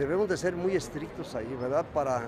debemos de ser muy estrictos ahí, ¿verdad? Para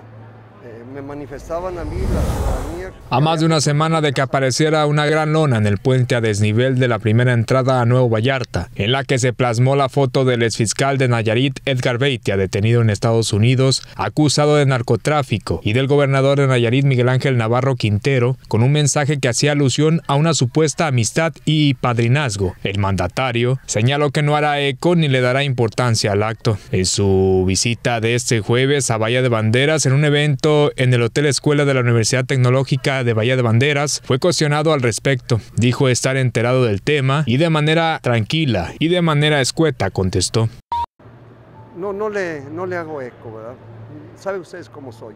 eh, me manifestaban a mí, la A más de una semana de que apareciera una gran lona en el puente a desnivel de la primera entrada a Nuevo Vallarta, en la que se plasmó la foto del exfiscal de Nayarit, Edgar Beitia, detenido en Estados Unidos, acusado de narcotráfico, y del gobernador de Nayarit, Miguel Ángel Navarro Quintero, con un mensaje que hacía alusión a una supuesta amistad y padrinazgo. El mandatario señaló que no hará eco ni le dará importancia al acto. En su visita de este jueves a Bahía de Banderas, en un evento en el Hotel Escuela de la Universidad Tecnológica de Bahía de Banderas, fue cuestionado al respecto. Dijo estar enterado del tema y de manera tranquila y de manera escueta contestó. No, no le, no le hago eco, ¿verdad? Sabe ustedes cómo soy.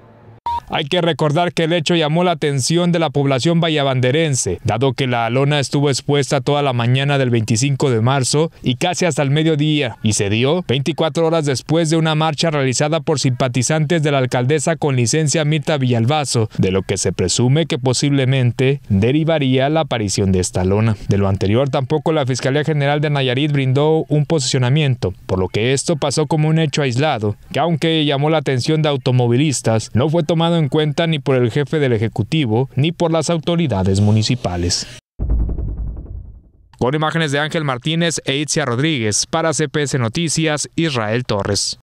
Hay que recordar que el hecho llamó la atención de la población vallabanderense, dado que la lona estuvo expuesta toda la mañana del 25 de marzo y casi hasta el mediodía, y se dio 24 horas después de una marcha realizada por simpatizantes de la alcaldesa con licencia Mirta Villalbazo, de lo que se presume que posiblemente derivaría la aparición de esta lona. De lo anterior, tampoco la Fiscalía General de Nayarit brindó un posicionamiento, por lo que esto pasó como un hecho aislado, que aunque llamó la atención de automovilistas, no fue tomado en cuenta ni por el jefe del Ejecutivo ni por las autoridades municipales. Con imágenes de Ángel Martínez e Itzia Rodríguez, para CPS Noticias, Israel Torres.